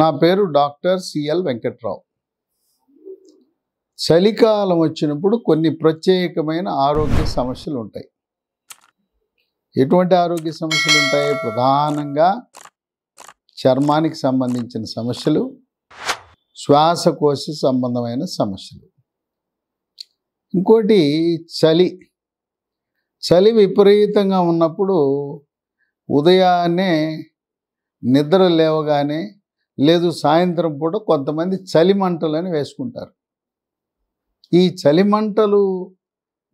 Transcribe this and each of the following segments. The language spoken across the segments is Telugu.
నా పేరు డాక్టర్ సిఎల్ వెంకట్రావు చలికాలం వచ్చినప్పుడు కొన్ని ప్రత్యేకమైన ఆరోగ్య సమస్యలు ఉంటాయి ఎటువంటి ఆరోగ్య సమస్యలు ఉంటాయి ప్రధానంగా చర్మానికి సంబంధించిన సమస్యలు శ్వాసకోశ సంబంధమైన సమస్యలు ఇంకోటి చలి చలి విపరీతంగా ఉన్నప్పుడు ఉదయాన్నే నిద్ర లేవగానే లేదు సాయంత్రం పూట కొంతమంది చలిమంటలని వేసుకుంటారు ఈ చలిమంటలు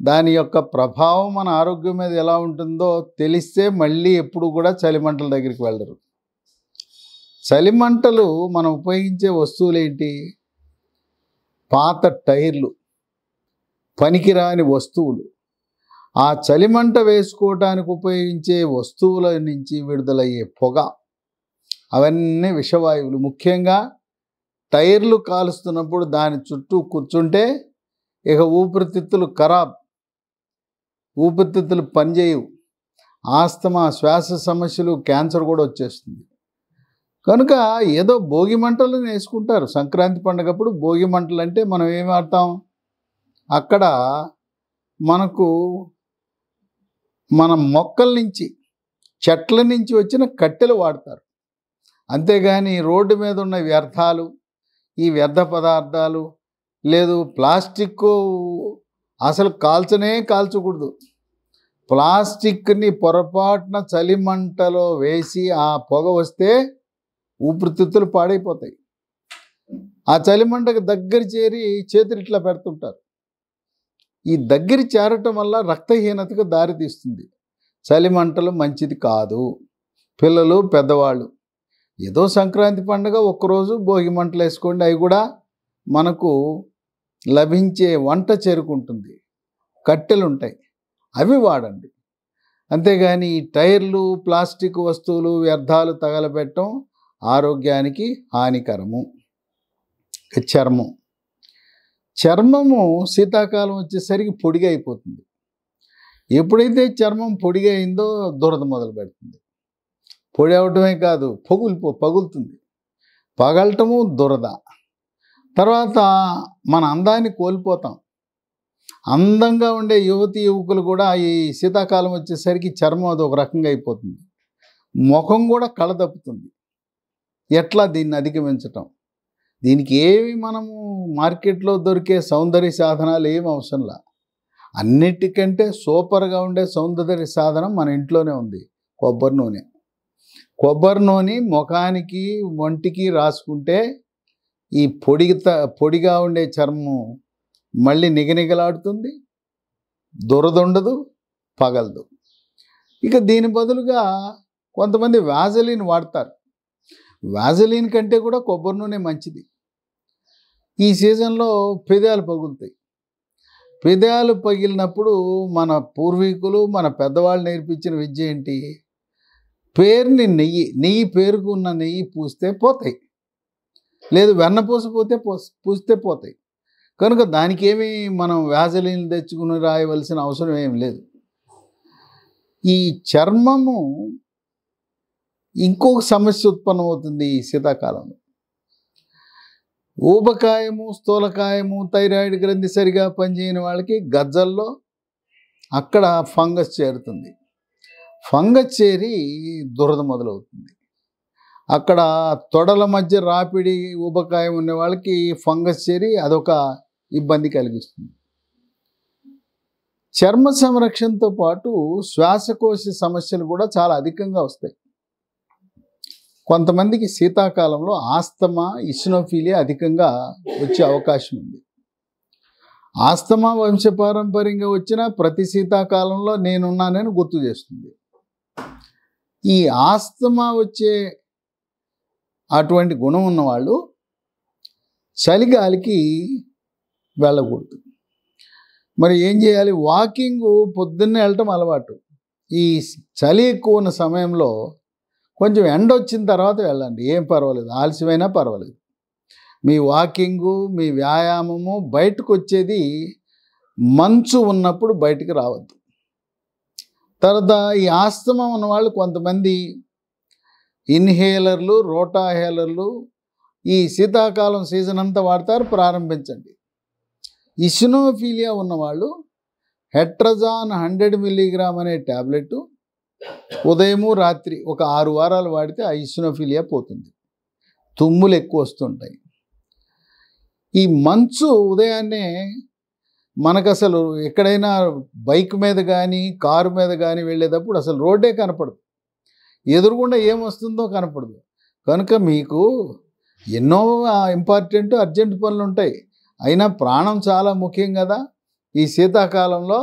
దాని యొక్క ప్రభావం మన ఆరోగ్యం మీద ఎలా ఉంటుందో తెలిస్తే మళ్ళీ ఎప్పుడు కూడా చలిమంటల దగ్గరికి వెళ్ళరు చలిమంటలు మనం ఉపయోగించే వస్తువులు ఏంటి పాత టైర్లు పనికిరాని వస్తువులు ఆ చలిమంట వేసుకోవటానికి ఉపయోగించే వస్తువుల నుంచి విడుదలయ్యే పొగ అవన్నీ విషవాయువులు ముఖ్యంగా టైర్లు కాలుస్తున్నప్పుడు దాని చుట్టూ కూర్చుంటే ఇక ఊపిరితిత్తులు ఖరాబ్ ఊపిరితిత్తులు పనిచేయవు ఆస్తమా శ్వాస సమస్యలు క్యాన్సర్ కూడా వచ్చేస్తుంది కనుక ఏదో భోగి మంటలు వేసుకుంటారు సంక్రాంతి పండుగప్పుడు భోగి మంటలు అంటే మనం ఏమి ఆడతాం అక్కడ మనకు మన మొక్కల నుంచి చెట్ల నుంచి వచ్చిన కట్టెలు వాడతారు అంతేగాని రోడ్డు మీద ఉన్న వ్యర్థాలు ఈ వ్యర్థ పదార్థాలు లేదు ప్లాస్టిక్ అసలు కాల్చనే కాల్చకూడదు ప్లాస్టిక్ని పొరపాటున చలిమంటలో వేసి ఆ పొగ వస్తే ఊపిరితిత్తులు పాడైపోతాయి ఆ చలిమంటకు దగ్గర చేరి చేతులు ఇట్లా పెడుతుంటారు ఈ దగ్గర చేరటం వల్ల రక్తహీనతకు దారితీస్తుంది చలిమంటలు మంచిది కాదు పిల్లలు పెద్దవాళ్ళు ఏదో సంక్రాంతి పండుగ ఒక్కరోజు భోగి మంటలు వేసుకోండి అవి కూడా మనకు లభించే వంట చేరుకుంటుంది కట్టెలు ఉంటాయి అవి వాడండి అంతేగాని టైర్లు ప్లాస్టిక్ వస్తువులు వ్యర్థాలు తగలబెట్టడం ఆరోగ్యానికి హానికరము చర్మం చర్మము శీతాకాలం వచ్చేసరికి పొడిగా అయిపోతుంది ఎప్పుడైతే చర్మం పొడిగా అయిందో దురద మొదలు పెడుతుంది పొడి అవటమే కాదు పగులు పగులుతుంది పగలటము దురద తర్వాత మన అందాన్ని కోల్పోతాం అందంగా ఉండే యువతి యువకులు కూడా ఈ శీతాకాలం వచ్చేసరికి చర్మం అది ఒక రకంగా అయిపోతుంది ముఖం కూడా కళదప్పుతుంది ఎట్లా దీన్ని అధిగమించటం దీనికి ఏమి మనము మార్కెట్లో దొరికే సౌందర్య సాధనాలు ఏమి అవసరంలా అన్నిటికంటే సూపర్గా ఉండే సౌందర్య సాధనం మన ఇంట్లోనే ఉంది కొబ్బరి నూనె కొబ్బరి నూనె ముఖానికి ఒంటికి రాసుకుంటే ఈ పొడిత పొడిగా ఉండే చర్మం మళ్ళీ నిగనిగలాడుతుంది దురదుండదు పగలదు ఇక దీని బదులుగా కొంతమంది వ్యాజలిన్ వాడతారు వ్యాజలిన్ కంటే కూడా కొబ్బరి నూనె మంచిది ఈ సీజన్లో పెదాలు పగులుతాయి పెదాలు పగిలినప్పుడు మన పూర్వీకులు మన పెద్దవాళ్ళు నేర్పించిన విద్య ఏంటి పేరుని నెయ్యి నెయ్యి పేరుకు ఉన్న నెయ్యి పూస్తే పోతాయి లేదు వెన్న పూసపోతే పూస్తే పోతాయి కనుక దానికి ఏమి మనం వ్యాసలీని తెచ్చుకుని రాయవలసిన అవసరం ఏమి లేదు ఈ చర్మము ఇంకొక సమస్య ఉత్పన్నమవుతుంది ఈ శీతాకాలంలో ఊబకాయము స్థూలకాయము థైరాయిడ్ గ్రంథి సరిగా పనిచేయని వాళ్ళకి గజ్జల్లో అక్కడ ఫంగస్ చేరుతుంది ఫంగస్ చేరి దురద మొదలవుతుంది అక్కడ తొడల మధ్య రాపిడి ఊబకాయం ఉన్న వాళ్ళకి ఫంగస్ చేరి అదొక ఇబ్బంది కలిగిస్తుంది చర్మ సంరక్షణతో పాటు శ్వాసకోశ సమస్యలు కూడా చాలా అధికంగా వస్తాయి కొంతమందికి శీతాకాలంలో ఆస్తమా ఇసినోఫీలియా అధికంగా వచ్చే అవకాశం ఉంది ఆస్తమా వంశపారంపర్యంగా వచ్చిన ప్రతి శీతాకాలంలో నేనున్నానని గుర్తు చేస్తుంది ఈ ఆస్తమా వచ్చే అటువంటి గుణం ఉన్నవాళ్ళు చలిగాలికి వెళ్ళకూడదు మరి ఏం చేయాలి వాకింగ్ పొద్దున్నే వెళ్ళటం అలవాటు ఈ చలి ఎక్కువ ఉన్న సమయంలో కొంచెం ఎండ వచ్చిన తర్వాత వెళ్ళండి ఏం పర్వాలేదు ఆలస్యమైనా పర్వాలేదు మీ వాకింగు మీ వ్యాయామము బయటకు వచ్చేది మంచు ఉన్నప్పుడు బయటకు రావద్దు తర్వాత ఈ ఆస్తమం ఉన్న వాళ్ళు కొంతమంది ఇన్హేలర్లు రోటాహేలర్లు ఈ శీతాకాలం సీజన్ అంతా వాడతారు ప్రారంభించండి ఇసినోఫీలియా ఉన్నవాళ్ళు హెట్రజాన్ హండ్రెడ్ మిల్లీగ్రామ్ అనే ట్యాబ్లెట్ ఉదయము రాత్రి ఒక ఆరు వారాలు వాడితే ఆ ఇసినోఫీలియా పోతుంది తుమ్ములు ఎక్కువ వస్తుంటాయి ఈ మంచు ఉదయాన్నే మనకు అసలు ఎక్కడైనా బైక్ మీద కానీ కారు మీద కానీ వెళ్ళేటప్పుడు అసలు రోడ్డే కనపడదు ఎదురుగుండా ఏమొస్తుందో కనపడదు కనుక మీకు ఎన్నో ఇంపార్టెంట్ అర్జెంట్ పనులు ఉంటాయి అయినా ప్రాణం చాలా ముఖ్యం కదా ఈ శీతాకాలంలో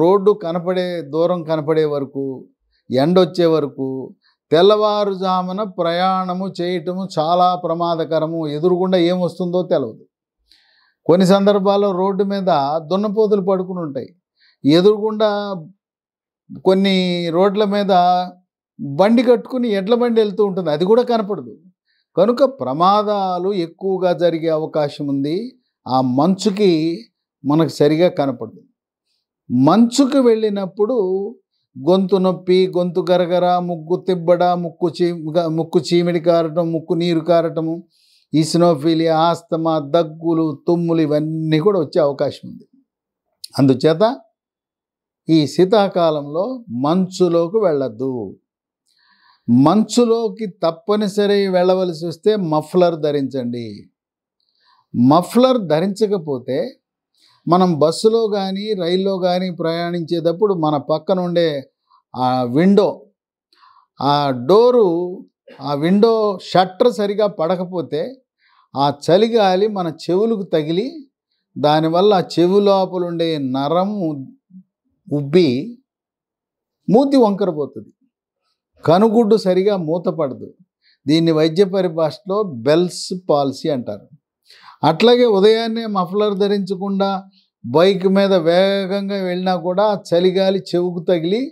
రోడ్డు కనపడే దూరం కనపడే వరకు ఎండ వచ్చే వరకు తెల్లవారుజామున ప్రయాణము చేయటము చాలా ప్రమాదకరము ఎదురుగుండా ఏమొస్తుందో తెలియదు కొన్ని సందర్భాల్లో రోడ్డు మీద దున్నపోతులు పడుకుని ఉంటాయి ఎదురుగుండా కొన్ని రోడ్ల మీద బండి కట్టుకుని ఎడ్ల బండి వెళ్తూ ఉంటుంది అది కూడా కనపడదు కనుక ప్రమాదాలు ఎక్కువగా జరిగే అవకాశం ఉంది ఆ మంచుకి మనకు సరిగా కనపడదు మంచుకు వెళ్ళినప్పుడు గొంతు నొప్పి గొంతు గరగర ముగ్గు తిబ్బడ ముక్కు చీ ముక్కు చీమిడి కారటం ముక్కు నీరు కారటము ఈసినోఫీలియా ఆస్తమా దగ్గులు తుమ్ములు ఇవన్నీ కూడా వచ్చే అవకాశం ఉంది అందుచేత ఈ శీతాకాలంలో మంచులోకి వెళ్ళద్దు మంచులోకి తప్పనిసరి వెళ్ళవలసి వస్తే మఫ్లర్ ధరించండి మఫ్లర్ ధరించకపోతే మనం బస్సులో కానీ రైల్లో కానీ ప్రయాణించేటప్పుడు మన పక్కన ఉండే ఆ విండో ఆ డోరు ఆ విండో షట్టర్ సరిగా పడకపోతే ఆ చలిగాలి మన చెవులకు తగిలి దానివల్ల చెవు లోపల ఉండే నరం ఉబ్బి మూతి వంకరపోతుంది కనుగుడ్డు సరిగా మూతపడదు దీన్ని వైద్య పరిభాషలో బెల్స్ పాలసీ అంటారు అట్లాగే ఉదయాన్నే మఫ్లర్ ధరించకుండా బైక్ మీద వేగంగా వెళ్ళినా కూడా చలిగాలి చెవుకు తగిలి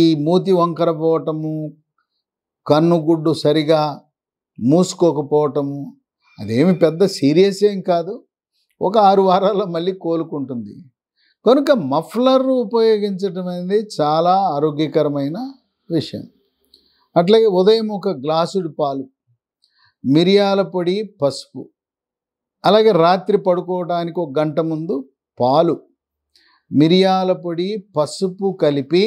ఈ మూతి వంకరపోవటము కన్నుగుడ్డు సరిగా మూసుకోకపోవటము అదేమి పెద్ద సీరియస్ ఏం కాదు ఒక ఆరు వారాల్లో మళ్ళీ కోలుకుంటుంది కనుక మఫ్లర్ ఉపయోగించడం అనేది చాలా ఆరోగ్యకరమైన విషయం అట్లాగే ఉదయం ఒక గ్లాసుడు పాలు మిరియాల పొడి పసుపు అలాగే రాత్రి పడుకోవడానికి ఒక గంట ముందు పాలు మిరియాల పొడి పసుపు కలిపి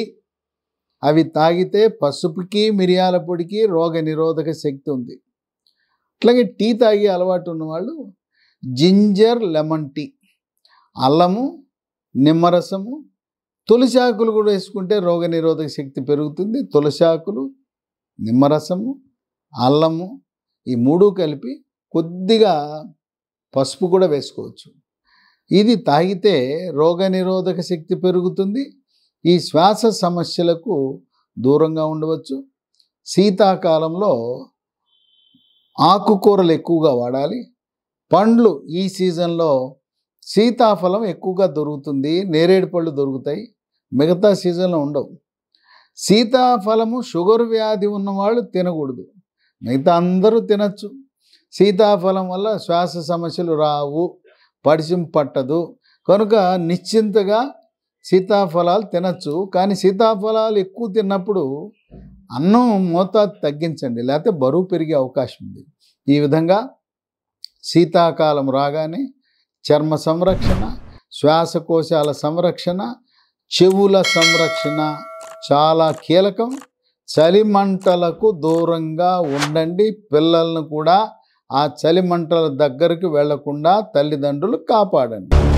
అవి తాగితే పసుపుకి మిరియాల పొడికి రోగ నిరోధక శక్తి ఉంది అట్లాగే టీ తాగే అలవాటు ఉన్నవాళ్ళు జింజర్ లెమన్ టీ అల్లము నిమ్మరసము తులసి ఆకులు కూడా వేసుకుంటే రోగ నిరోధక శక్తి పెరుగుతుంది తులసి ఆకులు నిమ్మరసము అల్లము ఈ మూడు కలిపి కొద్దిగా పసుపు కూడా వేసుకోవచ్చు ఇది తాగితే రోగ నిరోధక శక్తి పెరుగుతుంది ఈ శ్వాస సమస్యలకు దూరంగా ఉండవచ్చు శీతాకాలంలో ఆకుకూరలు ఎక్కువగా వాడాలి పండ్లు ఈ సీజన్లో సీతాఫలం ఎక్కువగా దొరుకుతుంది నేరేడు పళ్ళు దొరుకుతాయి మిగతా సీజన్లో ఉండవు సీతాఫలము షుగర్ వ్యాధి ఉన్నవాళ్ళు తినకూడదు మిగతా అందరూ తినచ్చు సీతాఫలం వల్ల శ్వాస సమస్యలు రావు పడిచిం పట్టదు కనుక నిశ్చింతగా సీతాఫలాలు తినచ్చు కానీ సీతాఫలాలు ఎక్కువ తిన్నప్పుడు అన్నం మోతాదు తగ్గించండి లేకపోతే బరువు పెరిగే అవకాశం ఉంది ఈ విధంగా శీతాకాలం రాగానే చర్మ సంరక్షణ శ్వాసకోశాల సంరక్షణ చెవుల సంరక్షణ చాలా కీలకం చలిమంటలకు దూరంగా ఉండండి పిల్లలను కూడా ఆ చలిమంటల దగ్గరికి వెళ్లకుండా తల్లిదండ్రులు కాపాడండి